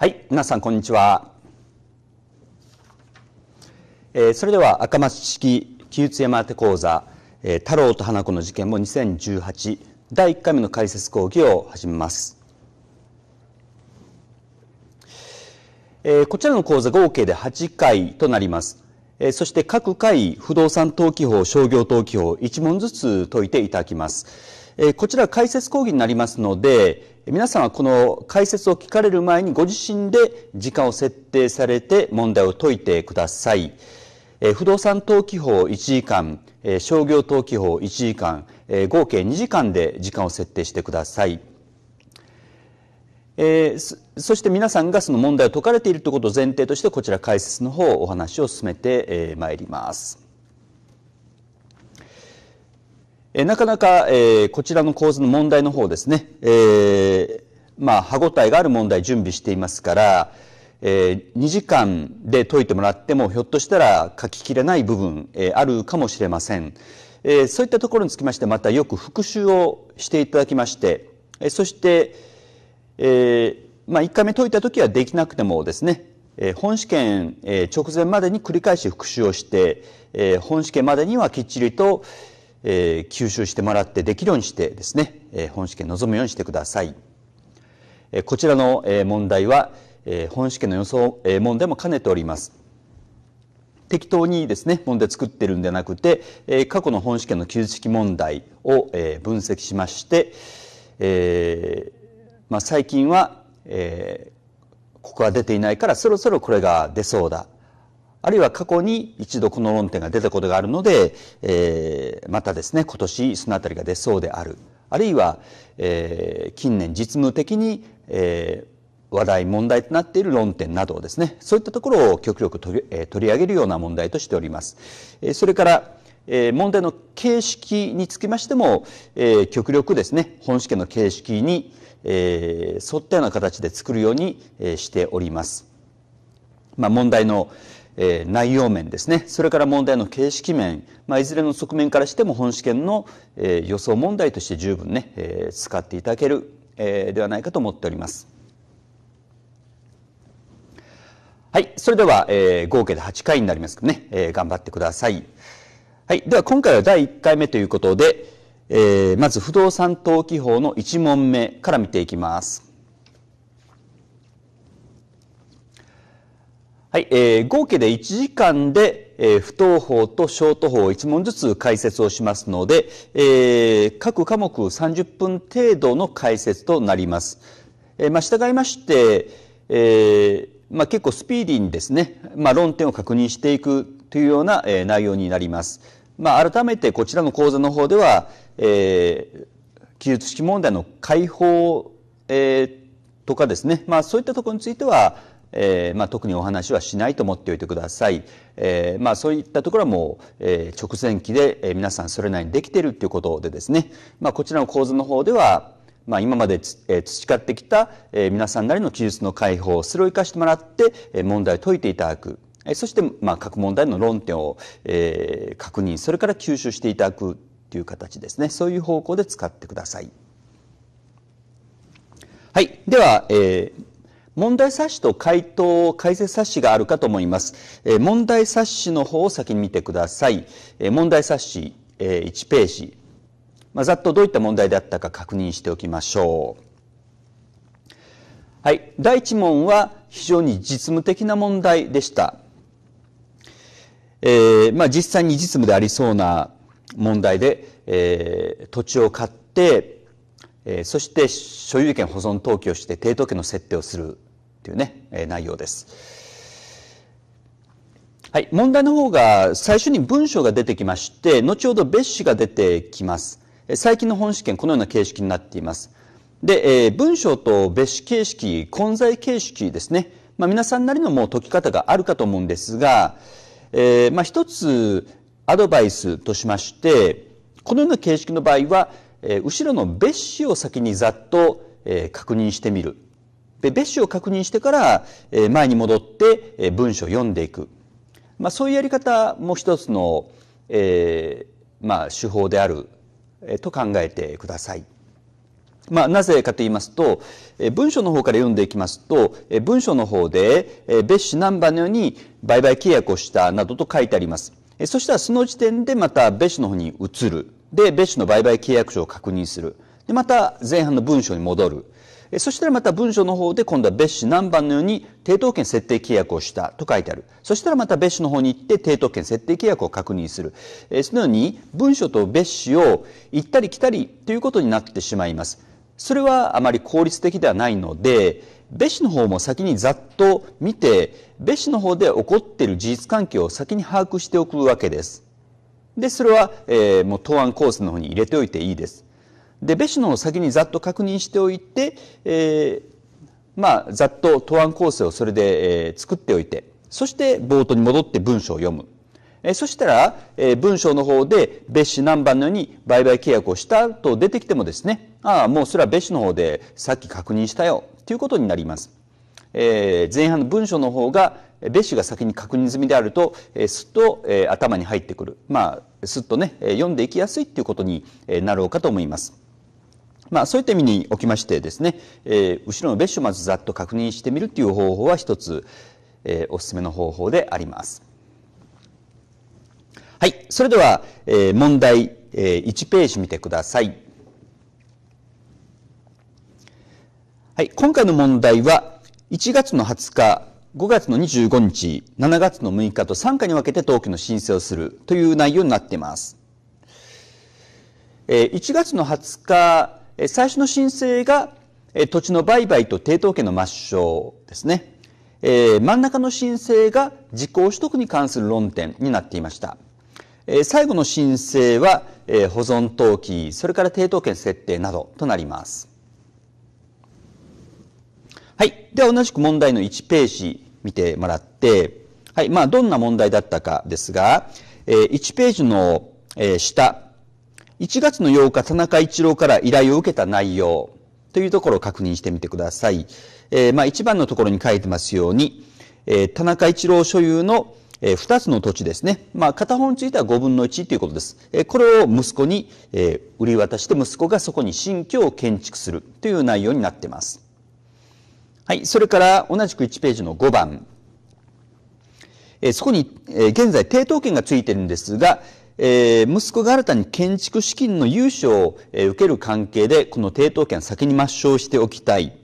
はい、皆さんこんにちは。えー、それでは赤松式木内山当講座、えー、太郎と花子の事件も2018第1回目の解説講義を始めます。えー、こちらの講座合計で8回となります。えそして各回不動産登記法、商業登記法1問ずつ解いていただきます。えこちら解説講義になりますので、皆さんはこの解説を聞かれる前にご自身で時間を設定されて問題を解いてください。え不動産登記法1時間、え商業登記法1時間、え合計2時間で時間を設定してください。えそして皆さんがその問題を解かれているということを前提としてこちら解説の方お話を進めてまいります。えなかなか、えこちらの構図の問題の方ですね、えまあ、歯応えがある問題準備していますから、えー、2時間で解いてもらっても、ひょっとしたら書ききれない部分、えー、あるかもしれません。えー、そういったところにつきまして、またよく復習をしていただきまして、えー、そして、えー、まあ、1回目解いたときはできなくてもですね、えー、本試験、えー、直前までに繰り返し復習をして、えー、本試験までにはきっちりと、えー、吸収してもらってできるようにしてですね、えー、本試験臨むようにしてください。えー、こちらの、えー、問題は、えー、本試験の予想、えー、問題も兼ねております。適当にですね、問題作ってるんじゃなくて、えー、過去の本試験の記述式問題を、えー、分析しまして、えーまあ、最近は、えー、ここは出ていないからそろそろこれが出そうだあるいは過去に一度この論点が出たことがあるので、えー、またですね、今年そのあたりが出そうである。あるいは、えー、近年実務的に、えー、話題、問題となっている論点などをですね、そういったところを極力取り,、えー、取り上げるような問題としております。えー、それから、えー、問題の形式につきましても、えー、極力ですね、本試験の形式に、えー、沿ったような形で作るように、えー、しております。まあ、問題の、えー、内容面ですねそれから問題の形式面、まあ、いずれの側面からしても本試験の、えー、予想問題として十分ね、えー、使っていただける、えー、ではないかと思っております。はい。それでは、えー、合計で8回になりますけどね、えー、頑張ってください。はい。では、今回は第1回目ということで、えー、まず不動産登記法の1問目から見ていきます。はい、えー、合計で1時間で、えー、不等法と小等法を1問ずつ解説をしますので、えー、各科目30分程度の解説となります。えー、まあ、従いまして、えまあ、結構スピーディーにですね、まあ、論点を確認していくというような、え内容になります。まあ、改めてこちらの講座の方では、え記述式問題の解放、えとかですね、まあ、そういったところについては、えーまあ、特にお話はしないと思っておいてください、えーまあ、そういったところはもう、えー、直前期で、えー、皆さんそれなりにできているということでですね、まあ、こちらの構図の方では、まあ、今まで、えー、培ってきた、えー、皆さんなりの記述の解放それを生かしてもらって、えー、問題を解いていただく。えー、そして、まあ、各問題の論点を、えー、確認それから吸収していただくという形ですねそういう方向で使ってください。はい、では、えー、問題冊子と回答、解説冊子があるかと思います。えー、問題冊子の方を先に見てください。えー、問題冊子、えー、1ページ。まあ、ざっとどういった問題であったか確認しておきましょう。はい。第1問は非常に実務的な問題でした。えー、まあ実際に実務でありそうな問題で、えー、土地を買って、えー、そして所有権保存登記をして抵当権の設定をするというね、えー、内容です。はい、問題の方が最初に文章が出てきまして、後ほど別紙が出てきます。最近の本試験、このような形式になっています。で、えー、文章と別紙形式、混在形式ですね。まあ、皆さんなりのもう解き方があるかと思うんですが、えー、まあ、一つアドバイスとしまして、このような形式の場合は、えー、後ろの別紙を先にざっと、えー、確認してみる。で、別紙を確認してから、え前に戻って、え文章を読んでいく。まあ、そういうやり方も一つの、えー、まあ、手法である、えと考えてください。まあ、なぜかと言いますと、え文書の方から読んでいきますと、え文書の方で、え別紙何番のように売買契約をしたなどと書いてあります。えそしたらその時点でまた別紙の方に移る。で、別紙の売買契約書を確認する。で、また前半の文書に戻る。そしたらまた文書の方で今度は別紙何番のように抵当権設定契約をしたと書いてある。そしたらまた別紙の方に行って抵当権設定契約を確認する。えそのように文書と別紙を行ったり来たりということになってしまいます。それはあまり効率的ではないので、別紙の方も先にざっと見て、別紙の方で起こっている事実関係を先に把握しておくわけです。で、それは、えー、もう答案コースの方に入れておいていいです。で別紙の先にざっと確認しておいて、えー、まあざっと答案構成をそれで、えー、作っておいてそして冒頭に戻って文章を読む。えー、そしたら、えー、文章の方で別紙何番のように売買契約をしたと出てきてもですね、ああ、もうそれは別紙の方でさっき確認したよということになります。えー、前半の文章の方が別紙が先に確認済みであると、えー、すっと、えー、頭に入ってくる。まあ、すっとね、読んでいきやすいっていうことになろうかと思います。まあ、そういった意味におきましてですね、えー、後ろの別所をまずざっと確認してみるという方法は一つ、えー、おすすめの方法であります。はい。それでは、えー、問題、えー、1ページ見てください。はい。今回の問題は、1月の20日、5月の25日、7月の6日と3日に分けて登記の申請をするという内容になっています。え1月の20日最初の申請が土地の売買と抵当権の抹消ですね。え真ん中の申請が実行取得に関する論点になっていました。え最後の申請は、え保存登記、それから抵当権設定などとなります。はい。では同じく問題の1ページ見てもらって、はい。まあ、どんな問題だったかですが、え1ページの、え下、1月の8日、田中一郎から依頼を受けた内容というところを確認してみてください。えー、まあ、1番のところに書いてますように、えー、田中一郎所有の、えー、2つの土地ですね。まあ、片方については5分の1ということです。えー、これを息子に、え売り渡して息子がそこに新居を建築するという内容になっています。はい、それから同じく1ページの5番。えそこに、え現在、抵当権がついてるんですが、えー、息子が新たに建築資金の融資を、えー、受ける関係で、この抵当権先に抹消しておきたい。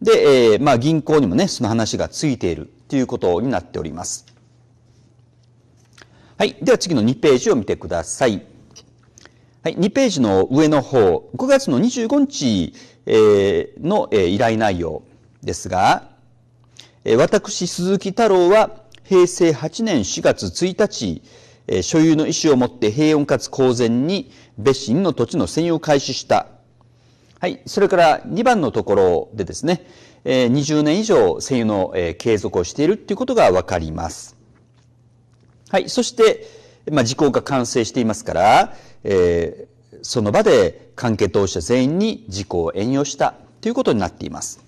で、えー、まあ銀行にもね、その話がついているということになっております。はい。では次の2ページを見てください。はい。2ページの上の方、5月の25日、えー、の、えー、依頼内容ですが、えー、私、鈴木太郎は平成8年4月1日、え所有の意思を持って平穏かつ公然に別心の土地の占有を開始した。はい。それから2番のところでですね、え20年以上占有の、え継続をしているっていうことがわかります。はい。そして、まあ、時効が完成していますから、えー、その場で関係当事者全員に時効を援用したということになっています。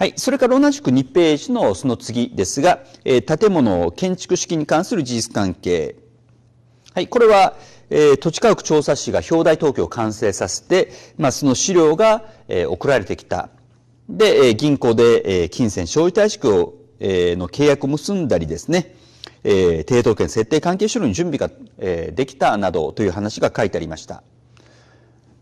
はい。それから同じく2ページのその次ですが、えー、建物、建築資金に関する事実関係。はい。これは、えー、土地家屋調査士が表題登記を完成させて、まあ、その資料が、えー、送られてきた。で、えー、銀行で、えー、金銭消費対策を、えー、の契約を結んだりですね、えー、抵当権設定関係書類に準備が、えー、できたなどという話が書いてありました。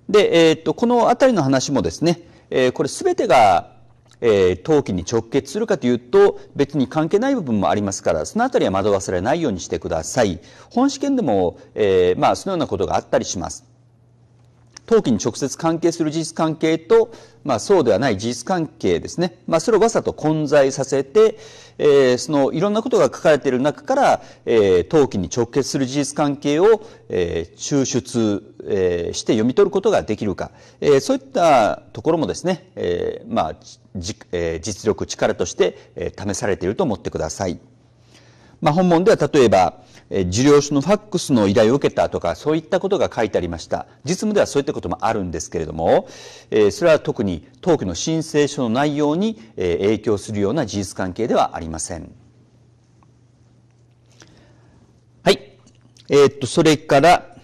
で、えー、っと、このあたりの話もですね、えー、これすべてが、えー、陶器に直結するかというと別に関係ない部分もありますからその辺りは惑わされないようにしてください本試験でも、えー、まあそのようなことがあったりします登記に直接関係する事実関係と、まあ、そうではない事実関係ですね、まあ、それをわざと混在させて、えー、そのいろんなことが書かれている中から、えー、登記に直結する事実関係を、えー、抽出、えー、して読み取ることができるか、えー、そういったところもですね、えーまあじえー、実力力として、えー、試されていると思ってください。まあ、本文では例えば、え受領書のファックスの依頼を受けたとか、そういったことが書いてありました。実務ではそういったこともあるんですけれども、えそれは特に当期の申請書の内容に、え影響するような事実関係ではありません。はい。えー、っと、それから、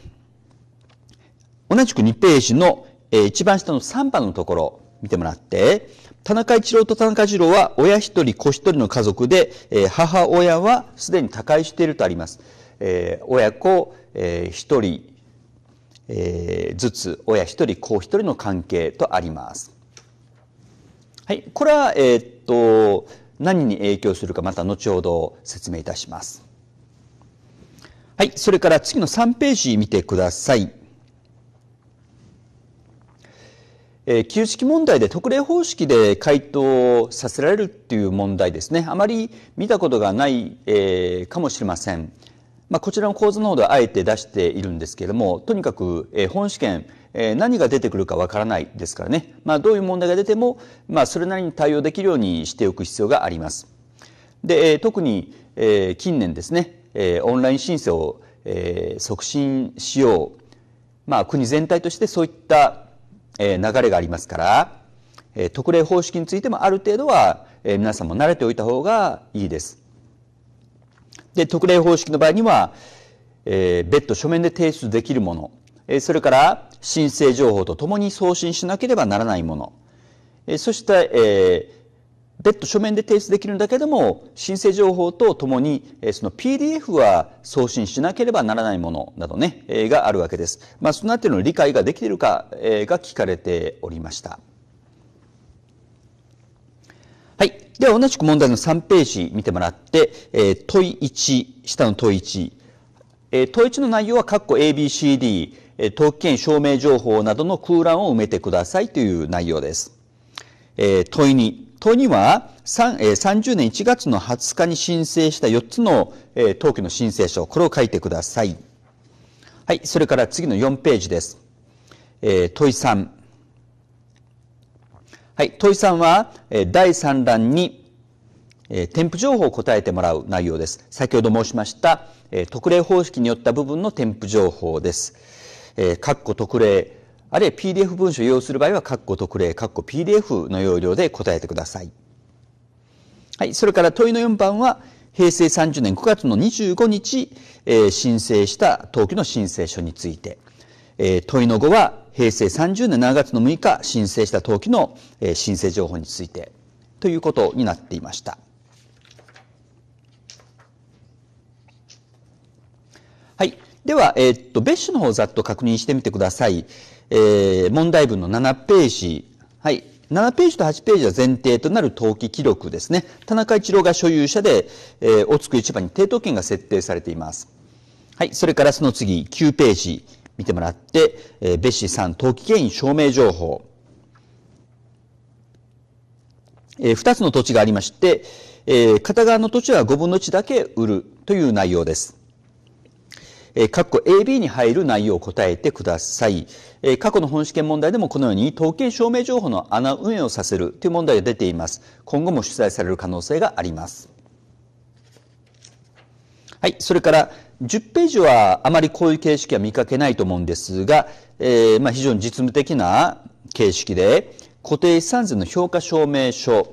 同じく2ページの、え一番下の3番のところ見てもらって、田中一郎と田中二郎は親一人子一人の家族で、えー、母親はすでに他界しているとあります。えー、親子、えー、人、えー、ずつ親一人子一人の関係とあります。はい、これは、えっと何に影響するかまた後ほど説明いたします。はい、それから次の3ページ見てください。えー、旧式問題で特例方式で回答させられるっていう問題ですね。あまり見たことがない、えー、かもしれません。まあ、こちらの構図の方ではあえて出しているんですけれども、とにかく、えー、本試験、えー、何が出てくるかわからないですからね。まあ、どういう問題が出ても、まあ、それなりに対応できるようにしておく必要があります。で、えー、特に、えー、近年ですね、えー、オンライン申請を、えー、促進しよう。まあ、国全体としてそういったえ流れがありますから、え特例方式についてもある程度は、え皆さんも慣れておいた方がいいです。で、特例方式の場合には、え別途書面で提出できるもの、えそれから申請情報とともに送信しなければならないもの、えそして、え別途書面で提出できるんだけども申請情報とともにその PDF は送信しなければならないものなどねがあるわけです、まあ、そのたりの理解ができているかが聞かれておりましたはいでは同じく問題の3ページ見てもらって、え問1下の問1、え問1の内容は括弧 ABCD 登記権証明情報などの空欄を埋めてくださいという内容です、え問2党には30年1月の20日に申請した4つの登記の申請書、これを書いてください。はい、それから次の4ページです。えー、問い3。はい、問い3は、第3欄に、え添付情報を答えてもらう内容です。先ほど申しました、え特例方式によった部分の添付情報です。えー、括弧特例あるいは PDF 文書を要する場合は、括弧特例、括弧 PDF の要領で答えてください。はい。それから問いの4番は、平成30年9月の25日、えー、申請した登記の申請書について、えー、問いの5は平成30年7月の6日申請した登記の、えー、申請情報についてということになっていました。はい。では、えー、っと、別種の方をざっと確認してみてください。えー、問題文の7ページ。はい。7ページと8ページは前提となる登記記録ですね。田中一郎が所有者で、えー、大津区市場に抵当権が設定されています。はい。それからその次、9ページ見てもらって、えー、別紙3、登記権証明情報。えー、2つの土地がありまして、えー、片側の土地は5分の1だけ売るという内容です。えー、括弧 AB に入る内容を答えてください。え過去の本試験問題でもこのように統計証明情報の穴運営をさせるという問題が出ています。今後も出題される可能性があります。はい、それから10ページはあまりこういう形式は見かけないと思うんですが、えー、まあ、非常に実務的な形式で固定資産税の評価証明書、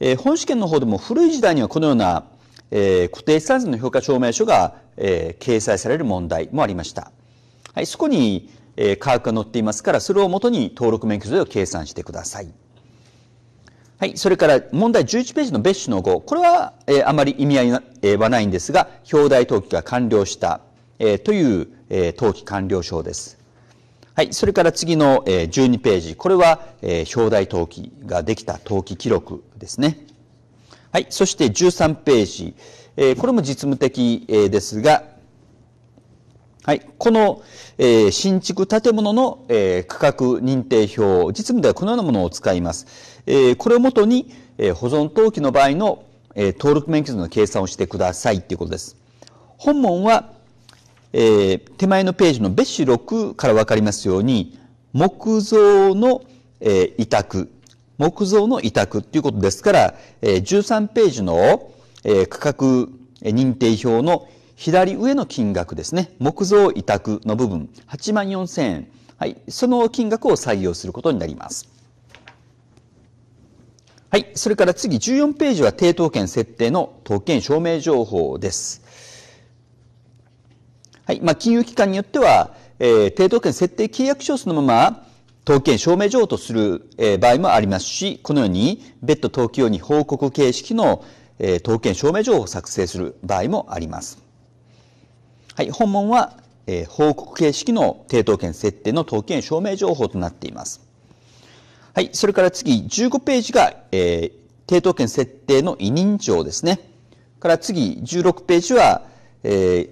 えー、本試験の方でも古い時代にはこのようなえー、固定資産税の評価証明書が、えー、掲載される問題もありました。はい、そこに、えー、価格が載っていますから、それをもとに登録免許税を計算してください。はい、それから問題11ページの別種の5。これは、えー、あまり意味合いは,、えはないんですが、表題登記が完了した、えー、という、えー、登記完了証です。はい、それから次の、えー、12ページ。これは、えー、表題登記ができた登記記録ですね。はい。そして13ページ。えー、これも実務的、えー、ですが、はい。この、えー、新築建物の、えー、区画認定表、実務ではこのようなものを使います。えー、これをもとに、えー、保存登記の場合の、えー、登録免許の計算をしてくださいということです。本文は、えー、手前のページの別紙6からわかりますように、木造の、えー、委託、木造の委託ということですから、え13ページの、え価格認定表の左上の金額ですね。木造委託の部分、8万4千円。はい。その金額を採用することになります。はい。それから次、14ページは抵当権設定の特権証明情報です。はい。まあ、金融機関によっては、えー、抵当権設定契約書をそのまま、登記権証明状とする、え場合もありますし、このように別途登記用に報告形式の、えー、登記権証明状を作成する場合もあります。はい、本文は、え報告形式の抵当権設定の登記権証明情報となっています。はい、それから次、15ページが、えー、抵当権設定の委任状ですね。から次、16ページは、えー、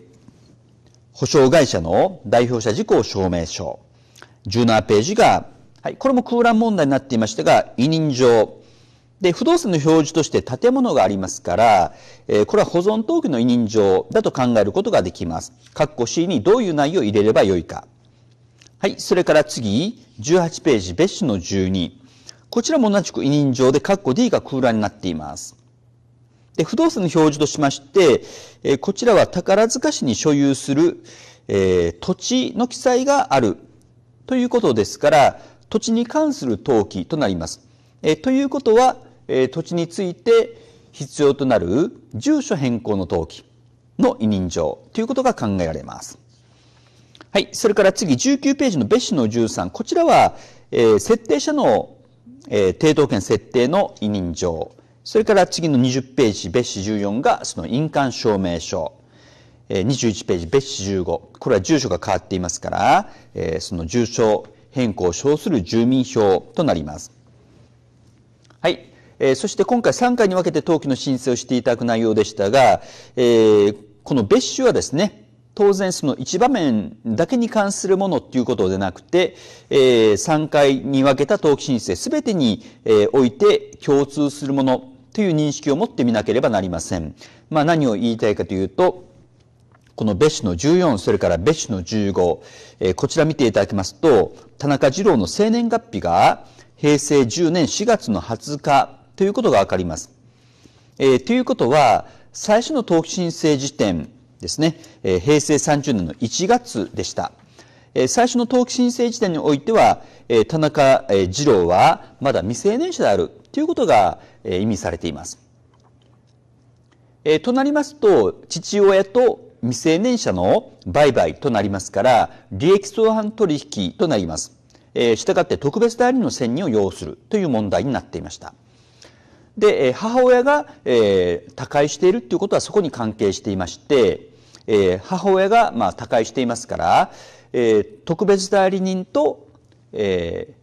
保証会社の代表者事項証明書。17ページが、はい、これも空欄問題になっていましたが、委任状。で、不動産の表示として建物がありますから、えー、これは保存登記の委任状だと考えることができます。括弧 C にどういう内容を入れればよいか。はい、それから次、18ページ、別紙の12。こちらも同じく委任状で、括弧 D が空欄になっています。で、不動産の表示としまして、えー、こちらは宝塚市に所有する、えー、土地の記載があるということですから、土地に関する登記となります。えということは、え土地について必要となる住所変更の登記の委任状ということが考えられます。はい。それから次、19ページの別紙の13。こちらは、え設定者の、え抵当権設定の委任状。それから次の20ページ、別紙14がその印鑑証明書。21ページ、別紙15。これは住所が変わっていますから、えその住所変更を称する住民票となります。はい。えそして今回3回に分けて登記の申請をしていただく内容でしたが、えこの別紙はですね、当然その一場面だけに関するものっていうことでなくて、えー、3回に分けた登記申請すべてに、えー、おいて共通するものという認識を持ってみなければなりません。まあ何を言いたいかというと、この別紙の14、それから別紙の15、えー、こちら見ていただきますと、田中二郎の生年月日が平成10年4月の20日ということがわかります。えー、ということは、最初の記申請時点ですね、えー、平成30年の1月でした。えー、最初の登記申請時点においては、えー、田中、えー、二郎はまだ未成年者であるということが、えー、意味されています。えー、となりますと、父親と未成年者の売買となりますから、利益相反取引となります。えー、したがって特別代理の選任を要するという問題になっていました。で、えー、母親が、えー、他界しているということはそこに関係していまして、えー、母親が、まあ、他界していますから、えー、特別代理人と、え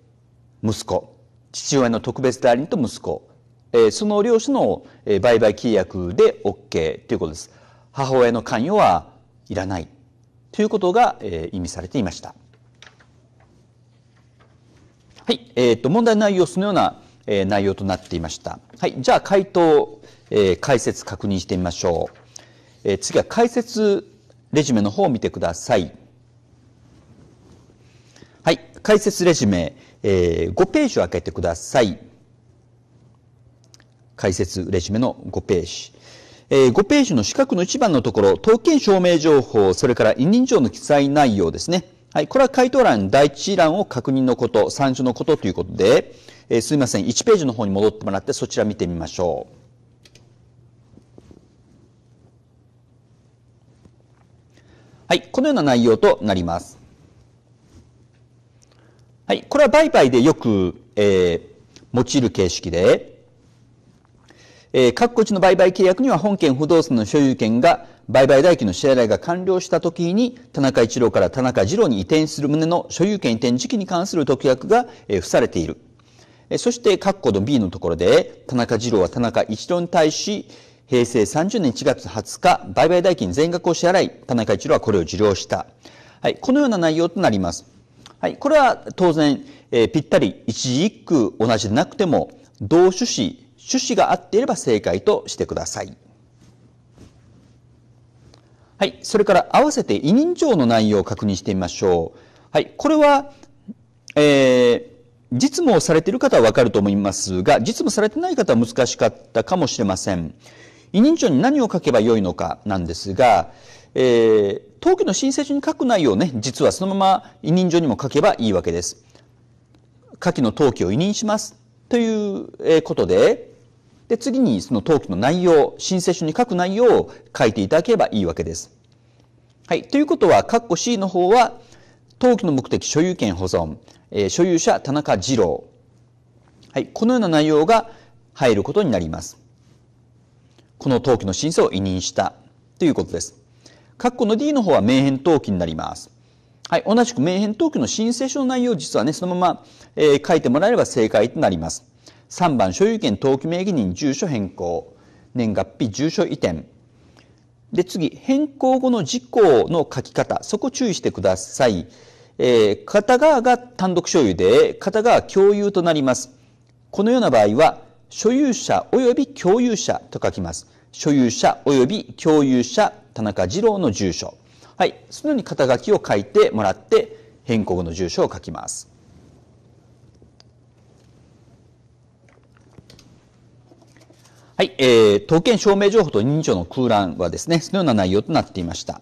ー、息子、父親の特別代理人と息子、えー、その両種のえ売買契約で OK ということです。母親の関与はいらないということが、えー、意味されていました。はい、えー、と問題の内容そのような、えー、内容となっていました。はい、じゃあ回答、えー、解説確認してみましょう。えー、次は解説レジュメの方を見てください。はい、解説レジュメ、えー、5ページを開けてください。解説レジュメの5ページ。えー、5ページの四角の一番のところ、統計証明情報、それから委任状の記載内容ですね。はい、これは回答欄、第一欄を確認のこと、参照のことということで、えー、すみません、1ページの方に戻ってもらって、そちら見てみましょう。はい、このような内容となります。はい、これは売買でよく、えー、用いる形式で、えー、各個地の売買契約には本件不動産の所有権が売買代金の支払いが完了した時に田中一郎から田中二郎に移転する旨の所有権移転時期に関する特約が、えー、付されている。えそして、括弧の B のところで、田中二郎は田中一郎に対し、平成30年1月20日、売買代金全額を支払い、田中一郎はこれを受領した。はい、このような内容となります。はい、これは当然、えー、ぴったり一字一句同じでなくても、同種子、趣旨が合っていれば正解としてください。はい。それから合わせて委任状の内容を確認してみましょう。はい。これは、えー、実務をされている方はわかると思いますが、実務されてない方は難しかったかもしれません。委任状に何を書けばよいのかなんですが、えー、登記の申請書に書く内容をね、実はそのまま委任状にも書けばいいわけです。下記の登記を委任します。ということで、で、次にその登記の内容、申請書に書く内容を書いていただければいいわけです。はい。ということは、ッコ C の方は、登記の目的所有権保存、えー、所有者田中二郎。はい。このような内容が入ることになります。この登記の申請を委任したということです。ッコの D の方は名変登記になります。はい。同じく名変登記の申請書の内容を実はね、そのまま、えー、書いてもらえれば正解となります。3番、所有権登記名義人住所変更。年月日、住所移転。で、次、変更後の事項の書き方。そこ注意してください。えー、片側が単独所有で、片側共有となります。このような場合は、所有者及び共有者と書きます。所有者及び共有者、田中二郎の住所。はい。そのように肩書きを書いてもらって、変更後の住所を書きます。はい、えー、統計証明情報と認証の空欄はですね、そのような内容となっていました。